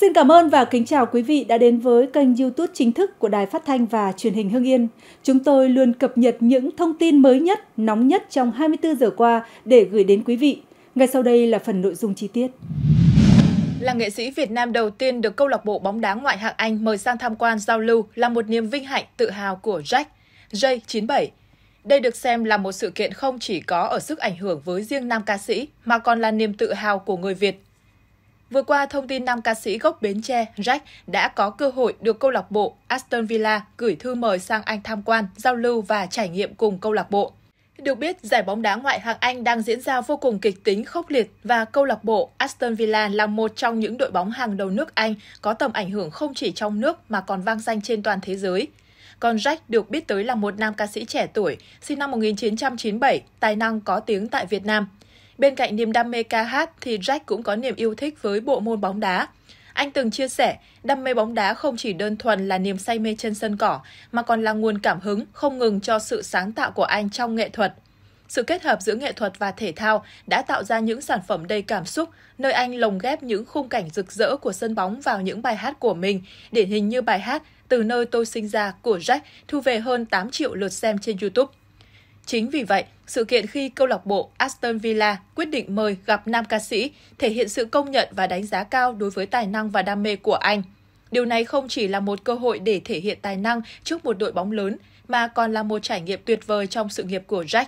Xin cảm ơn và kính chào quý vị đã đến với kênh YouTube chính thức của Đài Phát thanh và Truyền hình Hưng Yên. Chúng tôi luôn cập nhật những thông tin mới nhất, nóng nhất trong 24 giờ qua để gửi đến quý vị. Ngay sau đây là phần nội dung chi tiết. Là nghệ sĩ Việt Nam đầu tiên được câu lạc bộ bóng đá ngoại hạng Anh mời sang tham quan giao lưu là một niềm vinh hạnh tự hào của Jack J97. Đây được xem là một sự kiện không chỉ có ở sức ảnh hưởng với riêng nam ca sĩ mà còn là niềm tự hào của người Việt Vừa qua, thông tin nam ca sĩ gốc Bến Tre, Jack, đã có cơ hội được câu lạc bộ Aston Villa gửi thư mời sang Anh tham quan, giao lưu và trải nghiệm cùng câu lạc bộ. Được biết, giải bóng đá ngoại hạng Anh đang diễn ra vô cùng kịch tính khốc liệt và câu lạc bộ Aston Villa là một trong những đội bóng hàng đầu nước Anh có tầm ảnh hưởng không chỉ trong nước mà còn vang danh trên toàn thế giới. Còn Jack được biết tới là một nam ca sĩ trẻ tuổi, sinh năm 1997, tài năng có tiếng tại Việt Nam – Bên cạnh niềm đam mê ca hát thì Jack cũng có niềm yêu thích với bộ môn bóng đá. Anh từng chia sẻ, đam mê bóng đá không chỉ đơn thuần là niềm say mê trên sân cỏ, mà còn là nguồn cảm hứng không ngừng cho sự sáng tạo của anh trong nghệ thuật. Sự kết hợp giữa nghệ thuật và thể thao đã tạo ra những sản phẩm đầy cảm xúc, nơi anh lồng ghép những khung cảnh rực rỡ của sân bóng vào những bài hát của mình, điển hình như bài hát Từ nơi tôi sinh ra của Jack thu về hơn 8 triệu lượt xem trên YouTube. Chính vì vậy, sự kiện khi câu lạc bộ Aston Villa quyết định mời gặp nam ca sĩ thể hiện sự công nhận và đánh giá cao đối với tài năng và đam mê của anh. Điều này không chỉ là một cơ hội để thể hiện tài năng trước một đội bóng lớn, mà còn là một trải nghiệm tuyệt vời trong sự nghiệp của Jack.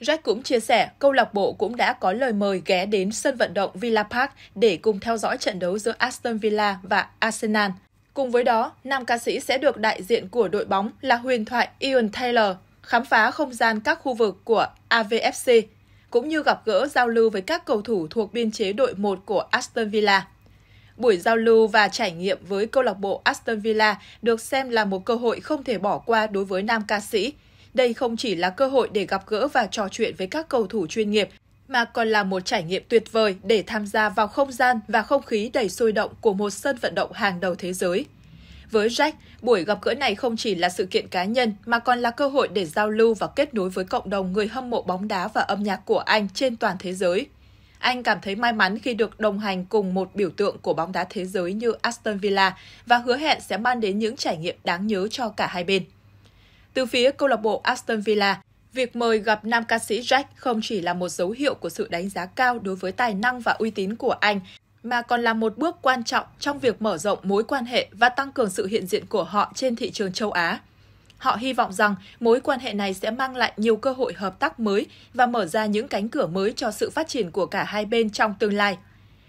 Jack cũng chia sẻ câu lạc bộ cũng đã có lời mời ghé đến sân vận động Villa Park để cùng theo dõi trận đấu giữa Aston Villa và Arsenal. Cùng với đó, nam ca sĩ sẽ được đại diện của đội bóng là huyền thoại Ian Taylor khám phá không gian các khu vực của AVFC, cũng như gặp gỡ giao lưu với các cầu thủ thuộc biên chế đội 1 của Aston Villa. Buổi giao lưu và trải nghiệm với câu lạc bộ Aston Villa được xem là một cơ hội không thể bỏ qua đối với nam ca sĩ. Đây không chỉ là cơ hội để gặp gỡ và trò chuyện với các cầu thủ chuyên nghiệp, mà còn là một trải nghiệm tuyệt vời để tham gia vào không gian và không khí đầy sôi động của một sân vận động hàng đầu thế giới. Với Jack, buổi gặp gỡ này không chỉ là sự kiện cá nhân mà còn là cơ hội để giao lưu và kết nối với cộng đồng người hâm mộ bóng đá và âm nhạc của anh trên toàn thế giới. Anh cảm thấy may mắn khi được đồng hành cùng một biểu tượng của bóng đá thế giới như Aston Villa và hứa hẹn sẽ mang đến những trải nghiệm đáng nhớ cho cả hai bên. Từ phía câu lạc bộ Aston Villa, Việc mời gặp nam ca sĩ Jack không chỉ là một dấu hiệu của sự đánh giá cao đối với tài năng và uy tín của anh, mà còn là một bước quan trọng trong việc mở rộng mối quan hệ và tăng cường sự hiện diện của họ trên thị trường châu Á. Họ hy vọng rằng mối quan hệ này sẽ mang lại nhiều cơ hội hợp tác mới và mở ra những cánh cửa mới cho sự phát triển của cả hai bên trong tương lai.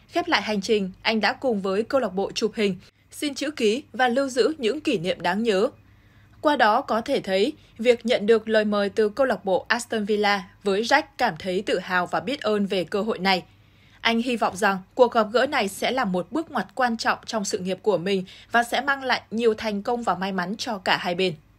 Khép lại hành trình, anh đã cùng với câu lạc bộ chụp hình, xin chữ ký và lưu giữ những kỷ niệm đáng nhớ. Qua đó có thể thấy, việc nhận được lời mời từ câu lạc bộ Aston Villa với Jack cảm thấy tự hào và biết ơn về cơ hội này – anh hy vọng rằng cuộc gặp gỡ này sẽ là một bước ngoặt quan trọng trong sự nghiệp của mình và sẽ mang lại nhiều thành công và may mắn cho cả hai bên.